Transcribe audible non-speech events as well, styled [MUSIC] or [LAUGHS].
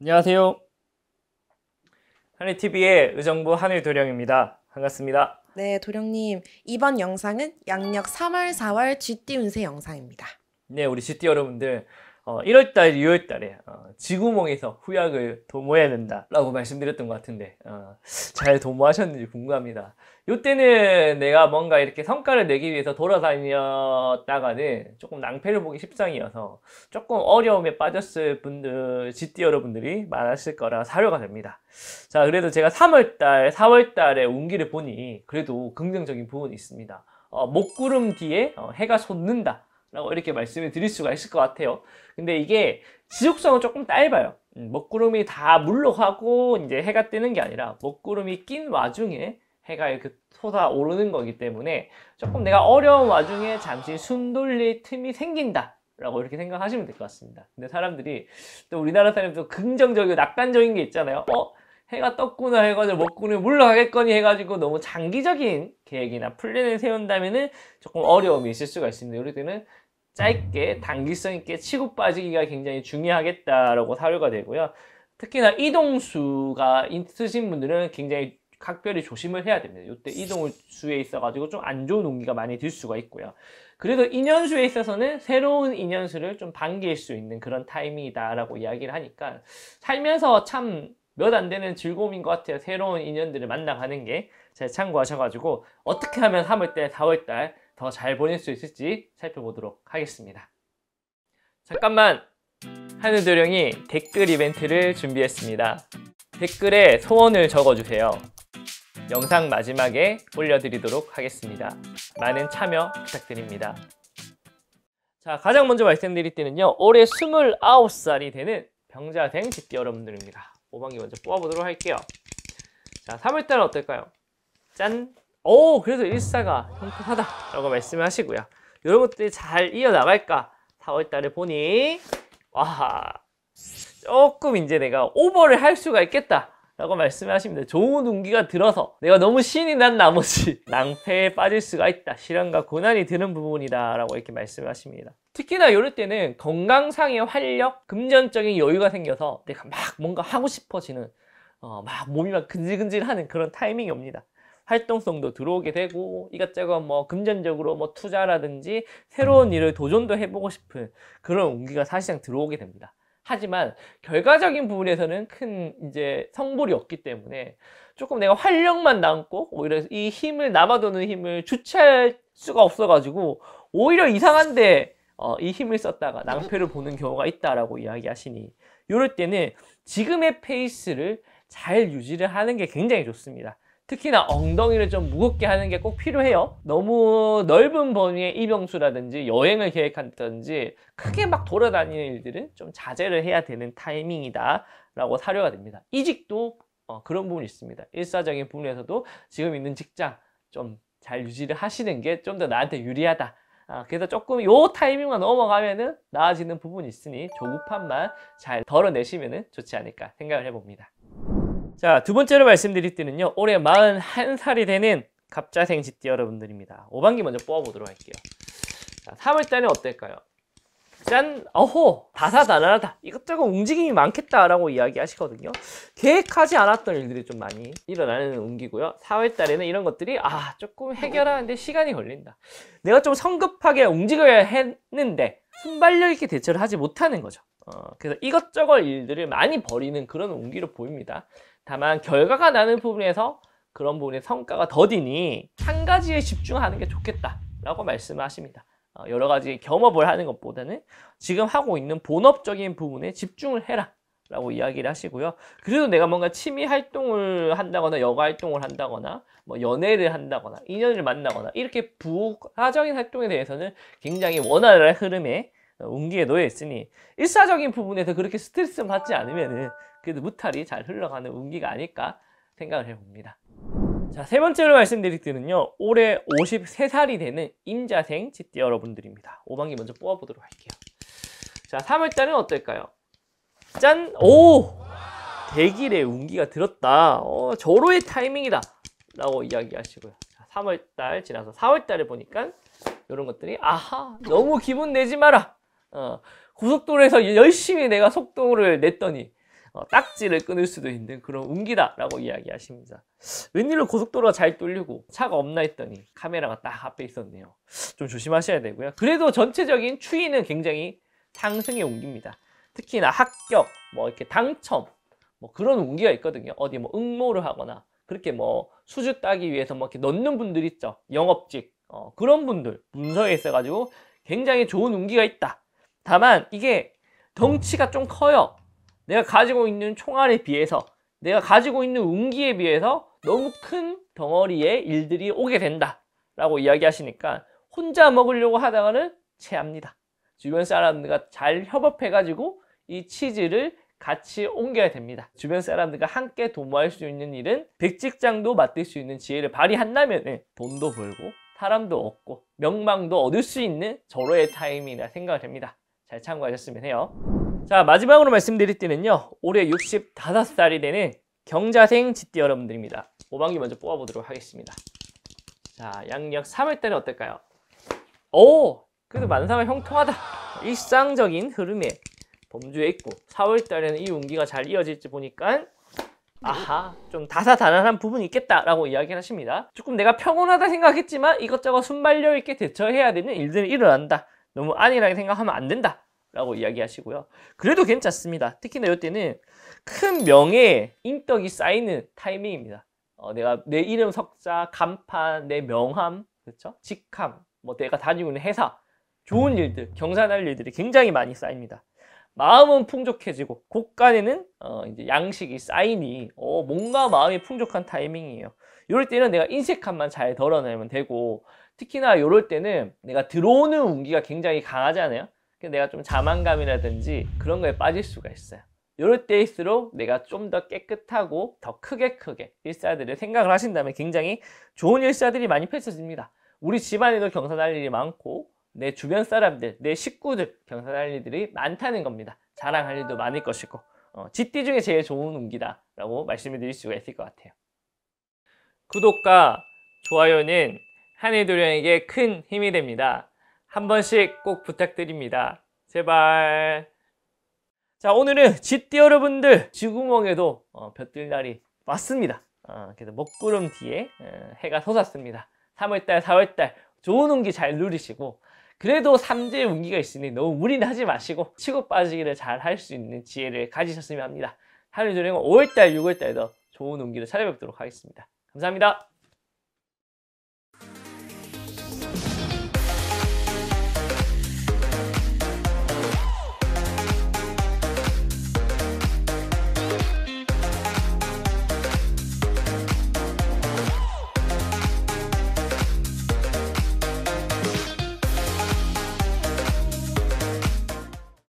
안녕하세요. 한일TV의 의정부 한일도령입니다. 반갑습니다. 네, 도령님. 이번 영상은 양력 3월, 4월 쥐띠 운세 영상입니다. 네, 우리 쥐띠 여러분들 어, 1월달, 2월달에 어, 지구몽에서 후약을 도모해야 된다라고 말씀드렸던 것 같은데 어, 잘 도모하셨는지 궁금합니다. 이때는 내가 뭔가 이렇게 성과를 내기 위해서 돌아다녔다가는 조금 낭패를 보기 십상이어서 조금 어려움에 빠졌을 분들, GT 여러분들이 많았을 거라 사료가 됩니다. 자, 그래도 제가 3월달, 4월달에 운기를 보니 그래도 긍정적인 부분이 있습니다. 어, 목구름 뒤에 어, 해가 솟는다. 라고 이렇게 말씀을 드릴 수가 있을 것 같아요. 근데 이게 지속성은 조금 짧아요. 음, 먹구름이 다물로가고 이제 해가 뜨는 게 아니라 먹구름이 낀 와중에 해가 이렇게 솟아오르는 거기 때문에 조금 내가 어려운 와중에 잠시 숨 돌릴 틈이 생긴다. 라고 이렇게 생각하시면 될 것 같습니다. 근데 사람들이 또 우리나라 사람들 긍정적이고 낙관적인 게 있잖아요. 어? 해가 떴구나 해가지고 먹구름이 물러가겠거니 해가지고 너무 장기적인 계획이나 플랜을 세운다면은 조금 어려움이 있을 수가 있습니다. 이리들은 짧게 단기성 있게 치고 빠지기가 굉장히 중요하겠다라고 사료가 되고요. 특히나 이동수가 있으신 분들은 굉장히 각별히 조심을 해야 됩니다. 이때 이동수에 있어가지고 좀 안 좋은 운기가 많이 들 수가 있고요. 그래도 인연수에 있어서는 새로운 인연수를 좀 반길 수 있는 그런 타이밍이다라고 이야기를 하니까 살면서 참 몇 안 되는 즐거움인 것 같아요. 새로운 인연들을 만나가는 게. 제가 참고하셔가지고 어떻게 하면 3월때 4월달 더잘 보낼 수 있을지 살펴보도록 하겠습니다. 잠깐만! 하늘도령이 댓글 이벤트를 준비했습니다. 댓글에 소원을 적어주세요. 영상 마지막에 올려드리도록 하겠습니다. 많은 참여 부탁드립니다. 자, 가장 먼저 말씀드릴 때는요. 올해 29살이 되는 병자생 집기 여러분들입니다. 5반기 먼저 뽑아보도록 할게요. 자, 3월달은 어떨까요? 짠! 오 그래도 일사가 형통하다 라고 말씀하시고요 여러분들이잘 이어나갈까 4월달에 보니 와 조금 이제 내가 오버를 할 수가 있겠다 라고 말씀하십니다 좋은 운기가 들어서 내가 너무 신이 난 나머지 [LAUGHS] 낭패에 빠질 수가 있다 실현과 고난이 드는 부분이다 라고 이렇게 말씀하십니다 특히나 이럴 때는 건강상의 활력 금전적인 여유가 생겨서 내가 막 뭔가 하고 싶어지는 어, 막 몸이 막 근질근질하는 그런 타이밍이 옵니다 활동성도 들어오게 되고 이것저것 뭐 금전적으로 뭐 투자라든지 새로운 음. 일을 도전도 해보고 싶은 그런 온기가 사실상 들어오게 됩니다. 하지만 결과적인 부분에서는 큰 이제 성불이 없기 때문에 조금 내가 활력만 남고 오히려 이 힘을 남아도는 힘을 주체할 수가 없어가지고 오히려 이상한데 어, 이 힘을 썼다가 낭패를 보는 경우가 있다라고 이야기하시니 이럴 때는 지금의 페이스를 잘 유지를 하는 게 굉장히 좋습니다. 특히나 엉덩이를 좀 무겁게 하는 게 꼭 필요해요. 너무 넓은 범위의 이병수라든지 여행을 계획한다든지 크게 막 돌아다니는 일들은 좀 자제를 해야 되는 타이밍이다 라고 사료가 됩니다. 이직도 어, 그런 부분이 있습니다. 일사적인 부분에서도 지금 있는 직장 좀 잘 유지를 하시는 게 좀 더 나한테 유리하다. 아, 그래서 조금 요 타이밍만 넘어가면은 나아지는 부분이 있으니 조급함만 잘 덜어내시면은 좋지 않을까 생각을 해봅니다. 자, 두 번째로 말씀드릴 때는요 올해 41살이 되는 갑자생지띠 여러분들입니다. 5반기 먼저 뽑아보도록 할게요. 자, 3월달에 어떨까요? 짠! 어호! 다사다난하다. 이것저것 움직임이 많겠다라고 이야기하시거든요. 계획하지 않았던 일들이 좀 많이 일어나는 운기고요. 4월달에는 이런 것들이 아 조금 해결하는데 시간이 걸린다. 내가 좀 성급하게 움직여야 했는데 순발력 있게 대처를 하지 못하는 거죠. 어, 그래서 이것저것 일들을 많이 벌이는 그런 운기로 보입니다. 다만 결과가 나는 부분에서 그런 부분의 성과가 더디니 한 가지에 집중하는 게 좋겠다라고 말씀하십니다. 어, 여러 가지 겸업을 하는 것보다는 지금 하고 있는 본업적인 부분에 집중을 해라. 라고 이야기를 하시고요. 그래도 내가 뭔가 취미 활동을 한다거나 여가 활동을 한다거나 뭐 연애를 한다거나 인연을 만나거나 이렇게 부가적인 활동에 대해서는 굉장히 원활한 흐름에 운기에 어, 놓여 있으니 일사적인 부분에서 그렇게 스트레스 받지 않으면은 그래도 무탈이 잘 흘러가는 운기가 아닐까 생각을 해봅니다. 자, 세 번째로 말씀드릴 때는요. 올해 53살이 되는 임자생 집띠 여러분들입니다. 5반기 먼저 뽑아보도록 할게요. 자, 3월달은 어떨까요? 짠! 오! 대길의 운기가 들었다. 어, 절호의 타이밍이다. 라고 이야기하시고요. 자, 3월달 지나서 4월달에 보니까 이런 것들이 아하! 너무 기분 내지 마라! 어, 고속도로에서 열심히 내가 속도를 냈더니 어, 딱지를 끊을 수도 있는 그런 운기다라고 이야기하십니다. 웬일로 고속도로가 잘 뚫리고 차가 없나 했더니 카메라가 딱 앞에 있었네요. 좀 조심하셔야 되고요. 그래도 전체적인 추위는 굉장히 상승의 운기입니다. 특히나 합격, 뭐 이렇게 당첨, 뭐 그런 운기가 있거든요. 어디 뭐 응모를 하거나 그렇게 뭐 수주 따기 위해서 뭐 이렇게 넣는 분들 있죠. 영업직 어, 그런 분들 문서에 있어가지고 굉장히 좋은 운기가 있다. 다만 이게 덩치가 좀 커요. 내가 가지고 있는 총알에 비해서 내가 가지고 있는 운기에 비해서 너무 큰 덩어리의 일들이 오게 된다 라고 이야기하시니까 혼자 먹으려고 하다가는 체합니다 주변 사람들과 잘 협업해가지고 이 치즈를 같이 옮겨야 됩니다 주변 사람들과 함께 도모할 수 있는 일은 백직장도 맡을 수 있는 지혜를 발휘한다면 돈도 벌고 사람도 얻고 명망도 얻을 수 있는 절호의 타임이라 생각을 됩니다 잘 참고하셨으면 해요 자 마지막으로 말씀드릴 때는요 올해 65살이 되는 경자생 지띠 여러분들입니다 5반기 먼저 뽑아보도록 하겠습니다 자 양력 3월달에 어떨까요? 오! 그래도 만사가 형통하다 일상적인 흐름에 범주에 있고 4월달에는 이 운기가 잘 이어질지 보니까 아하 좀 다사다난한 부분이 있겠다라고 이야기를 하십니다 조금 내가 평온하다 생각했지만 이것저것 순발력 있게 대처해야 되는 일들이 일어난다 너무 안일하게 생각하면 안 된다 라고 이야기하시고요. 그래도 괜찮습니다. 특히나 이때는 큰명예 인덕이 쌓이는 타이밍입니다. 어, 내가 내 이름 석자, 간판, 내 명함, 그렇죠? 직함, 뭐 내가 다니고 있는 회사, 좋은 음. 일들, 경산할 일들이 굉장히 많이 쌓입니다. 마음은 풍족해지고 곳간에는 어, 이제 양식이 쌓이니 어, 뭔가 마음이 풍족한 타이밍이에요. 이럴 때는 내가 인색함만 잘 덜어내면 되고 특히나 이럴 때는 내가 들어오는 운기가 굉장히 강하잖아요 그 내가 좀 자만감이라든지 그런 거에 빠질 수가 있어요. 이럴 때일수록 내가 좀 더 깨끗하고 더 크게 크게 일사들을 생각을 하신다면 굉장히 좋은 일사들이 많이 펼쳐집니다. 우리 집안에도 경사날 일이 많고 내 주변 사람들, 내 식구들 경사날 일들이 많다는 겁니다. 자랑할 일도 많을 것이고 어, GT 중에 제일 좋은 운기다 라고 말씀을 드릴 수가 있을 것 같아요. 구독과 좋아요는 한일도령에게 큰 힘이 됩니다. 한 번씩 꼭 부탁드립니다. 제발. 자, 오늘은 쥐띠 여러분들 쥐구멍에도 어, 볕들 날이 왔습니다. 어, 그래서 먹구름 뒤에 어, 해가 솟았습니다. 3월달, 4월달 좋은 운기 잘 누리시고 그래도 삼재의 운기가 있으니 너무 무리는 하지 마시고 치고 빠지기를 잘 할 수 있는 지혜를 가지셨으면 합니다. 하늘조령 5월달, 6월달 에도 좋은 운기를 찾아뵙도록 하겠습니다. 감사합니다.